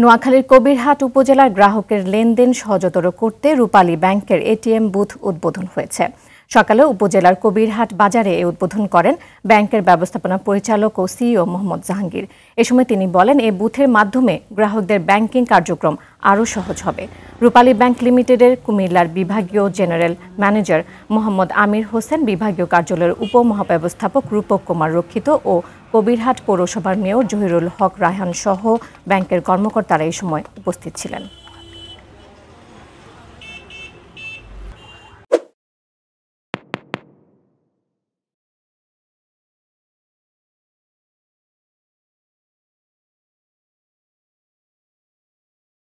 নোয়াখালীর কবিরহাট উপজেলার গ্রাহকের লেনদেন সহজতর করতে রূপালী ব্যাংকের এটিএম বুথ উদ্বোধন হয়েছে সকালে উপজেলার কবিরহাট বাজারে এ উদ্বোধন করেন ব্যাংকের ব্যবস্থাপনা পরিচালক ও সিইও মোহাম্মদ জাহাঙ্গীর এ সময় তিনি বলেন এ বুথের মাধ্যমে গ্রাহকদের ব্যাংকিং কার্যক্রম আরও সহজ হবে রূপালী ব্যাংক লিমিটেডের কুমিল্লার বিভাগীয় জেনারেল ম্যানেজার মোহাম্মদ আমির হোসেন বিভাগীয় কার্যালয়ের উপমহাব্যবস্থাপক রূপক কুমার রক্ষিত ও কবিরহাট পৌরসভার মেয়র জহিরুল হক রায়হান সহ ব্যাংকের কর্মকর্তারা এই সময় উপস্থিত ছিলেন